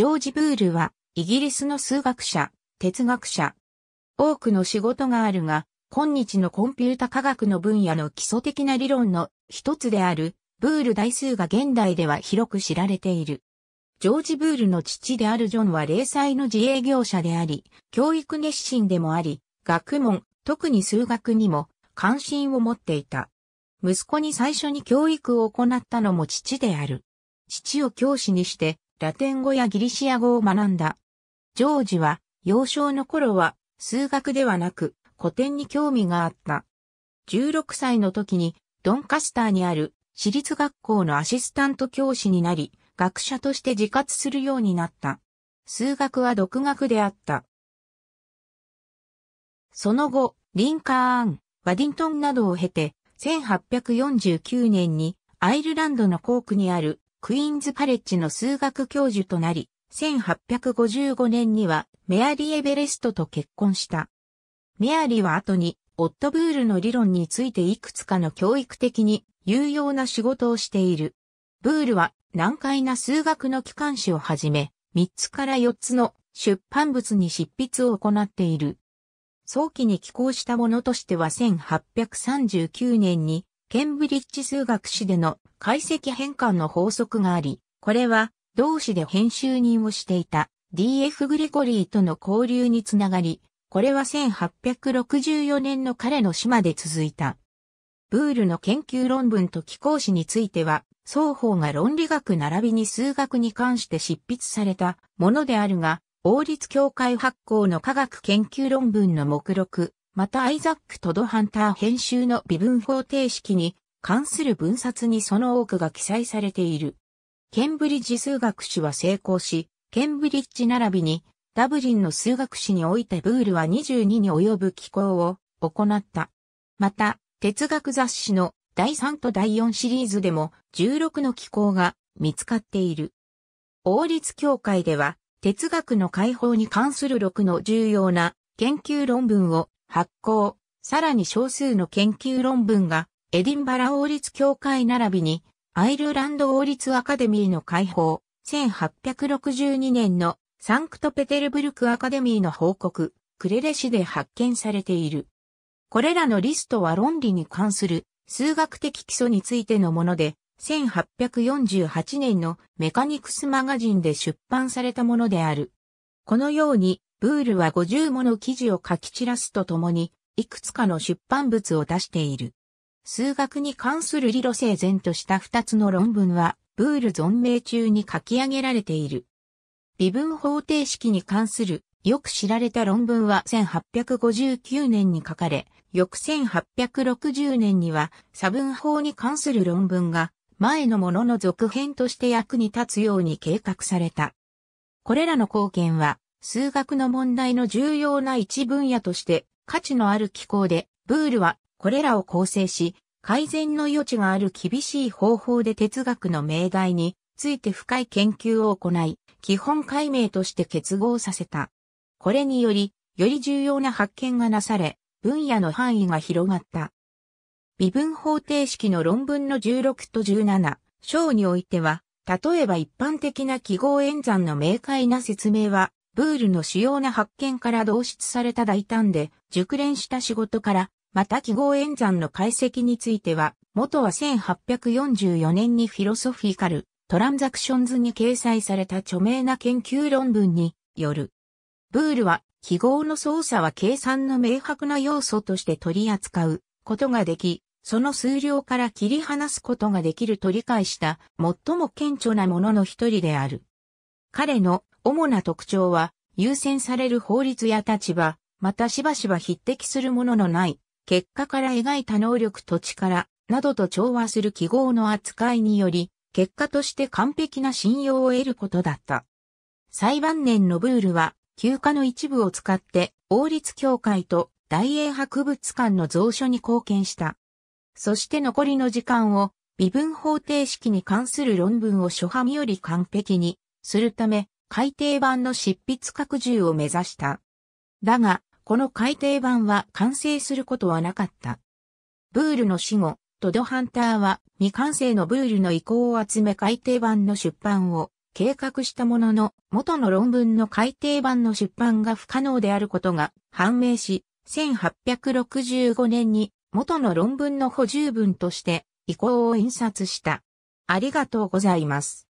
ジョージ・ブールは、イギリスの数学者、哲学者。多くの仕事があるが、今日のコンピュータ科学の分野の基礎的な理論の一つである、ブール代数が現代では広く知られている。ジョージ・ブールの父であるジョンは零細の自営業者であり、教育熱心でもあり、学問、特に数学にも関心を持っていた。息子に最初に教育を行ったのも父である。父を教師にして、ラテン語やギリシア語を学んだ。ジョージは、幼少の頃は、数学ではなく、古典に興味があった。16歳の時に、ドンカスターにある、私立学校のアシスタント教師になり、学者として自活するようになった。数学は独学であった。その後、リンカーン、ワディントンなどを経て、1849年にアイルランドのコークにあるクイーンズカレッジの数学教授となり、1855年にはメアリー・エベレストと結婚した。メアリーは後にオットブールの理論についていくつかの教育的に有用な仕事をしている。ブールは難解な数学の機関誌をはじめ、3つから4つの出版物に執筆を行っている。早期に寄稿したものとしては1839年にケンブリッジ数学誌での解析変換の法則があり、これは同誌で編集人をしていた DF グレゴリーとの交流につながり、これは1864年の彼の死まで続いた。ブールの研究論文と気候史については、双方が論理学並びに数学に関して執筆されたものであるが、王立協会発行の科学研究論文の目録、またアイザック・トドハンター編集の微分方程式に関する分冊にその多くが記載されている。ケンブリッジ数学史は成功し、ケンブリッジ並びにダブリンの数学史においてブールは22に及ぶ寄稿を行った。また、哲学雑誌の第3と第4シリーズでも16の寄稿が見つかっている。王立協会では哲学の解放に関する6の重要な研究論文を発行、さらに少数の研究論文が、エディンバラ王立協会並びに、アイルランド王立アカデミーの解放、1862年のサンクトペテルブルクアカデミーの報告、クレレ市で発見されている。これらのリストは論理に関する数学的基礎についてのもので、1848年のメカニクスマガジンで出版されたものである。このようにブールは50もの記事を書き散らすとともに、いくつかの出版物を出している。数学に関する理路整然とした2つの論文は、ブール存命中に書き上げられている。微分方程式に関するよく知られた論文は1859年に書かれ、翌1860年には差分法に関する論文が前のものの続編として役に立つように計画された。これらの貢献は数学の問題の重要な一分野として価値のある機構で、ブールはこれらを構成し、改善の余地がある厳しい方法で哲学の命題について深い研究を行い、基本解明として結合させた。これにより、より重要な発見がなされ、分野の範囲が広がった。微分方程式の論文の16と17、章においては、例えば一般的な記号演算の明快な説明はブールの主要な発見から導出された大胆で、熟練した仕事から、また記号演算の解析については、元は1844年にフィロソフィカル・トランザクションズに掲載された著名な研究論文による。ブールは、記号の操作は計算の明白な要素として取り扱うことができ、その数量から切り離すことができると理解した最も顕著なものの一人である。彼の主な特徴は、優先される法律や立場、またしばしば匹敵するもののない、結果から描いた能力と力、などと調和する記号の扱いにより、結果として完璧な信用を得ることだった。裁判年のブールは、休暇の一部を使って、王立協会と大英博物館の蔵書に貢献した。そして残りの時間を、微分方程式に関する論文を初版より完璧にするため、改訂版の執筆拡充を目指した。だが、この改訂版は完成することはなかった。ブールの死後、トドハンターは未完成のブールの意向を集め改訂版の出版を計画したものの、元の論文の改訂版の出版が不可能であることが判明し、1865年に元の論文の補充文として意向を印刷した。ありがとうございます。